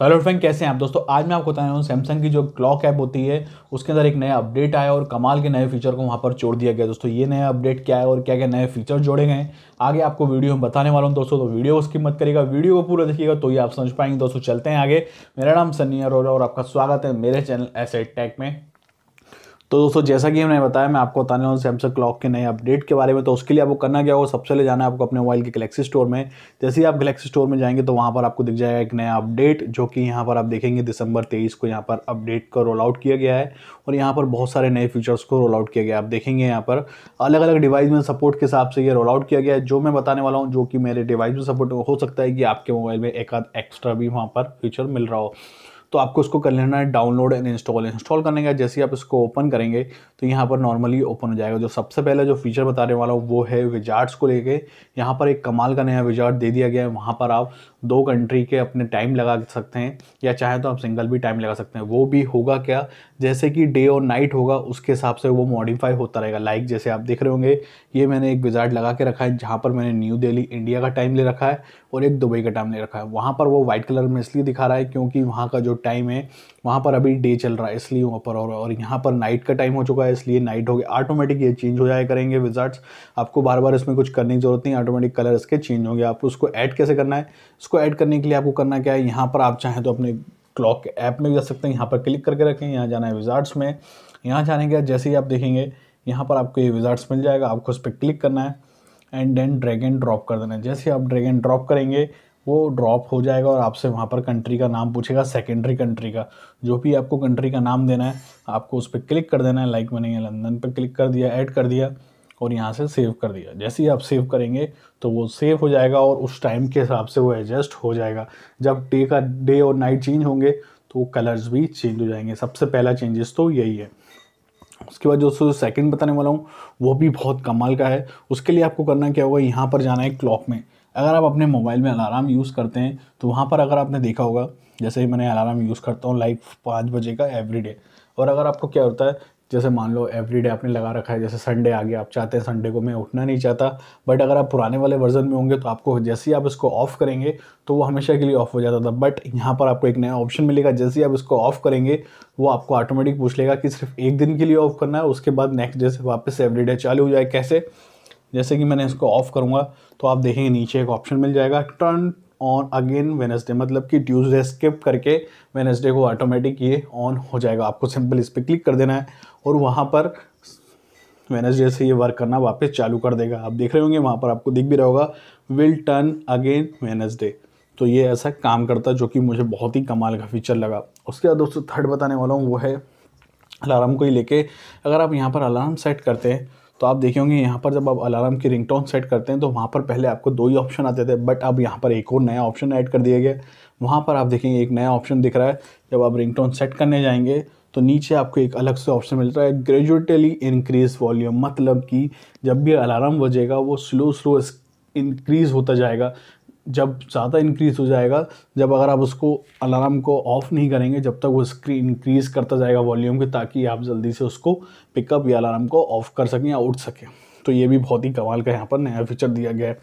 तो hello friend कैसे हैं आप दोस्तों आज मैं आपको बता रहा हूँ सैमसंग की जो क्लॉक ऐप होती है उसके अंदर एक नया अपडेट आया और कमाल के नए फीचर को वहाँ पर छोड़ दिया गया दोस्तों ये नया अपडेट क्या है और क्या क्या नए फीचर जोड़े गए आगे आपको वीडियो में बताने वाला हूँ दोस्तों तो वीडियो उसकी मत करेगा वीडियो को पूरा देखिएगा तो ये आप समझ पाएंगे दोस्तों चलते हैं आगे मेरा नाम सनी अरोरा और आपका स्वागत है मेरे चैनल एस टेक में तो दोस्तों जैसा कि हमने बताया मैं आपको बताने वाला सैमसंग क्लॉक के नए अपडेट के बारे में तो उसके लिए आपको करना क्या होगा सबसे ले जाना है आपको अपने मोबाइल के गलेक्सी स्टोर में जैसे ही आप गलेक्सी स्टोर में जाएंगे तो वहाँ पर आपको दिख जाएगा एक नया अपडेट जो कि यहाँ पर आप देखेंगे दिसंबर तेईस को यहाँ पर अपडेट का रोल आउट किया गया है और यहाँ पर बहुत सारे नए फीचर्स को रोल आउट किया गया आप देखेंगे यहाँ पर अलग अलग डिवाइस में सपोर्ट के हिसाब से ये रोल आउट किया गया है जो मैं बताने वाला हूँ जो कि मेरे डिवाइस में सपोर्ट हो सकता है कि आपके मोबाइल में एक आध एक्स्ट्रा भी वहाँ पर फीचर मिल रहा हो तो आपको उसको कर लेना है डाउनलोड एंड इंस्टॉल इंस्टॉल करने का जैसे ही आप इसको ओपन करेंगे तो यहाँ पर नॉर्मली ओपन हो जाएगा जो सबसे पहले जो फीचर बताने वाला हूँ वो है विजार्ट्स को लेके यहाँ पर एक कमाल का नया विजार्ट दे दिया गया है वहाँ पर आप दो कंट्री के अपने टाइम लगा सकते हैं या चाहे तो आप सिंगल भी टाइम लगा सकते हैं वो भी होगा क्या जैसे कि डे और नाइट होगा उसके हिसाब से वो मॉडिफाई होता रहेगा लाइक जैसे आप देख रहे होंगे ये मैंने एक विजार्ट लगा के रखा है जहाँ पर मैंने न्यू दिल्ली इंडिया का टाइम ले रखा है और एक दुबई का टाइम ले रखा है वहाँ पर वो वाइट कलर में इसलिए दिखा रहा है क्योंकि वहाँ का जो टाइम है वहाँ पर अभी डे चल रहा है इसलिए वहाँ पर और, और यहाँ पर नाइट का टाइम हो चुका है इसलिए नाइट हो गया ऑटोमेटिक ये चेंज हो जाए करेंगे विजार्ट्स आपको बार बार इसमें कुछ करने की ज़रूरत नहीं ऑटोमेटिक कलर इसके चेंज होंगे आपको उसको ऐड कैसे करना है इसको ऐड करने के लिए आपको करना क्या है यहाँ पर आप चाहें तो अपने क्लॉक ऐप में भी जा सकते हैं यहाँ पर क्लिक करके रखें यहाँ जाना है विजार्ट्स में यहाँ जाने के जैसे ही आप देखेंगे यहाँ पर आपको ये विजार्ट्स मिल जाएगा आपको उस पर क्लिक करना है and then drag and drop कर देना है जैसे आप ड्रैग एंड ड्रॉप करेंगे वो ड्रॉप हो जाएगा और आपसे वहाँ पर कंट्री का नाम पूछेगा सेकेंडरी कंट्री का जो भी आपको कंट्री का नाम देना है आपको उस पर क्लिक कर देना है लाइक मैंने लंदन पर क्लिक कर दिया ऐड कर दिया और यहाँ से सेव कर दिया जैसे ही आप सेव करेंगे तो वो सेव हो जाएगा और उस टाइम के हिसाब से वो एडजस्ट हो जाएगा जब डे का डे और नाइट चेंज होंगे तो कलर्स भी चेंज हो जाएंगे सबसे पहला चेंजेस तो यही है उसके बाद जो जो सेकंड बताने वाला हूँ वो भी बहुत कमाल का है उसके लिए आपको करना क्या होगा यहाँ पर जाना है क्लॉक में अगर आप अपने मोबाइल में अलार्म यूज़ करते हैं तो वहाँ पर अगर आपने देखा होगा जैसे ही मैंने अलार्म यूज़ करता हूँ लाइक पाँच बजे का एवरी डे और अगर आपको क्या होता है जैसे मान लो एवरी डे आपने लगा रखा है जैसे संडे आ गया आप चाहते हैं संडे को मैं उठना नहीं चाहता बट अगर आप पुराने वाले वर्जन में होंगे तो आपको जैसे ही आप इसको ऑफ़ करेंगे तो वो हमेशा के लिए ऑफ़ हो जाता था बट यहाँ पर आपको एक नया ऑप्शन मिलेगा जैसे ही आप इसको ऑफ़ करेंगे वो आपको ऑटोमेटिक पूछ लेगा कि सिर्फ एक दिन के लिए ऑफ़ करना है उसके बाद नेक्स्ट डे से वापस एवरी डे चालू हो जाए कैसे जैसे कि मैंने इसको ऑफ़ करूँगा तो आप देखेंगे नीचे एक ऑप्शन मिल जाएगा टर्न ऑन अगेन वेनसडे मतलब कि ट्यूसडे स्किप करके वेनसडे को ऑटोमेटिक ये ऑन हो जाएगा आपको सिंपल इस पर क्लिक कर देना है और वहाँ पर वेनसडे से ये वर्क करना वापस चालू कर देगा आप देख रहे होंगे वहाँ पर आपको दिख भी रहा होगा विल टर्न अगेन वेनसडे तो ये ऐसा काम करता जो कि मुझे बहुत ही कमाल का फीचर लगा उसके बाद दोस्तों थर्ड बताने वाला हूँ वो है अलार्म को ही लेके अगर आप यहाँ पर अलार्म सेट करते हैं तो आप देखेंगे यहाँ पर जब आप अलार्म की रिंगटोन सेट करते हैं तो वहाँ पर पहले आपको दो ही ऑप्शन आते थे बट अब यहाँ पर एक और नया ऑप्शन ऐड कर दिया गया वहाँ पर आप देखेंगे एक नया ऑप्शन दिख रहा है जब आप रिंगटोन सेट करने जाएंगे तो नीचे आपको एक अलग से ऑप्शन मिल रहा है ग्रेजुअटली इंक्रीज वॉल्यूम मतलब कि जब भी अलार्म बजेगा वो स्लो स्लो इंक्रीज़ होता जाएगा जब ज़्यादा इंक्रीज़ हो जाएगा जब अगर आप उसको अलार्म को ऑफ़ नहीं करेंगे जब तक वो स्क्रीन इंक्रीज़ करता जाएगा वॉल्यूम के ताकि आप जल्दी से उसको पिकअप या अलार्म को ऑफ़ कर सकें या उठ सकें तो ये भी बहुत ही कमाल का यहाँ पर नया फीचर दिया गया है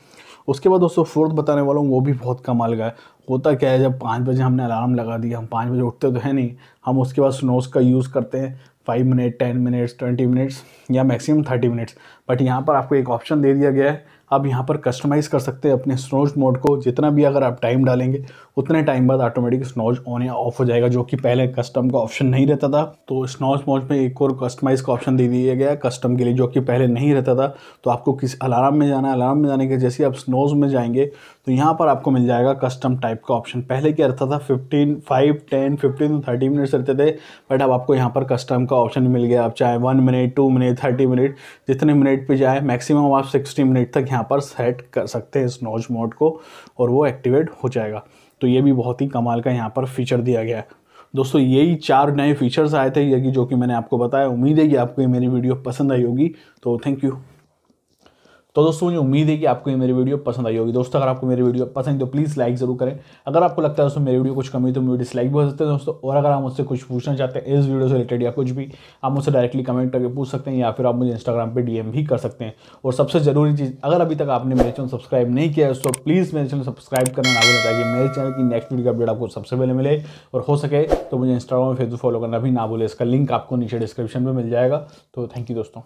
उसके बाद दोस्तों फोर्थ बताने वाला हूँ वो भी बहुत कमाल का है होता क्या है जब पाँच बजे हमने अलार्म लगा दिया हम पाँच बजे उठते तो है नहीं हम उसके बाद स्नोज का यूज़ करते हैं five minute ten minutes twenty minutes या मैक्सिमम थर्टी मिनट्स बट यहाँ पर आपको एक ऑप्शन दे दिया गया है आप यहाँ पर कस्टमाइज़ कर सकते हैं अपने स्नोज मोड को जितना भी अगर आप टाइम डालेंगे उतने टाइम बाद ऑटोमेटिक स्नोज ऑन या ऑफ हो जाएगा जो कि पहले कस्टम का ऑप्शन नहीं रहता था तो स्नोज मोड में एक और कस्टमाइज़ का ऑप्शन दे दिया गया कस्टम के लिए जो कि पहले नहीं रहता था तो आपको किस अलार्म में जाना है अलार्म में जाने के जैसे आप स्नोज में जाएंगे तो यहाँ पर आपको मिल जाएगा कस्टम टाइप का ऑप्शन पहले क्या रहता था fifteen five ten fifteen thirty minutes रहते थे बट अब आपको यहाँ पर कस्टम का ऑप्शन मिल गया आप चाहे one minute two minute thirty minute जितने मिनट पर जाए मैक्सिमम आप सिक्सटी मिनट तक यहाँ यहाँ पर सेट कर सकते हैं इस नॉच मोड को और वो एक्टिवेट हो जाएगा तो ये भी बहुत ही कमाल का यहाँ पर फीचर दिया गया है दोस्तों यही चार नए फीचर्स आए थे ये जो कि मैंने आपको बताया उम्मीद है कि आपको ये मेरी वीडियो पसंद आई होगी तो थैंक यू तो दोस्तों मुझे उम्मीद है कि आपको ये मेरी वीडियो पसंद आई होगी दोस्तों अगर आपको मेरी वीडियो पसंद तो प्लीज़ लाइक जरूर करें अगर आपको लगता है दोस्तों मेरी वीडियो कुछ कमी तो मुझे डिसलाइक भी हो सकते हैं दोस्तों और अगर आप मुझसे कुछ पूछना चाहते हैं इस वीडियो से रिलेटेड या कुछ भी आप मुझसे डायरेक्टली कमेंट करके पूछ सकते हैं या फिर आप मुझे इंस्टाग्राम पर डीएम भी कर सकते हैं और सबसे ज़रूरी चीज़ अगर अभी तक आपने मेरे चैनल सब्सक्राइब नहीं किया है तो प्लीज़ मेरे चैनल सब्सक्राइब करना ना भूलें ताकि मेरे चैनल की नेक्स्ट वीडियो अपडेट आपको सबसे पहले मिले और हो सके तो मुझे इंस्टाग्राम और फेसबुक फॉलो करना भी ना भूलें इसका लिंक आपको नीचे डिस्क्रिप्शन में मिल जाएगा तो थैंक यू दोस्तों